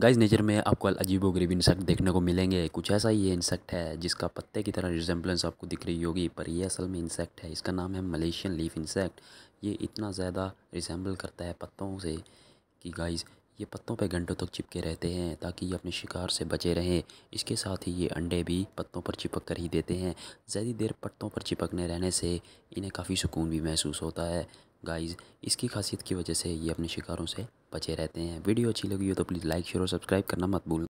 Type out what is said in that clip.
guys nature में आपको व गरीब इंसेक्ट देखने को मिलेंगे कुछ ऐसा ही ये इंसेक्ट है जिसका पत्ते की तरह रिजेम्बलेंस आपको दिख रही होगी पर ये असल में इंसेक्ट है इसका नाम है मलेशियन लीफ इंसेक्ट ये इतना ज़्यादा रिजेंबल करता है पत्तों से कि गाइस ये पत्तों पर घंटों तक चिपके रहते हैं ताकि ये अपने शिकार से बचे रहें इसके साथ ही ये अंडे भी पत्तों पर चिपक कर ही देते हैं ज़्यादा देर पत्तों पर चिपकने रहने से इन्हें काफ़ी सुकून भी महसूस होता है गाइस इसकी खासियत की वजह से ये अपने शिकारों से बचे रहते हैं वीडियो अच्छी लगी हो तो प्लीज़ लाइक शेयर और सब्सक्राइब करना मत भूल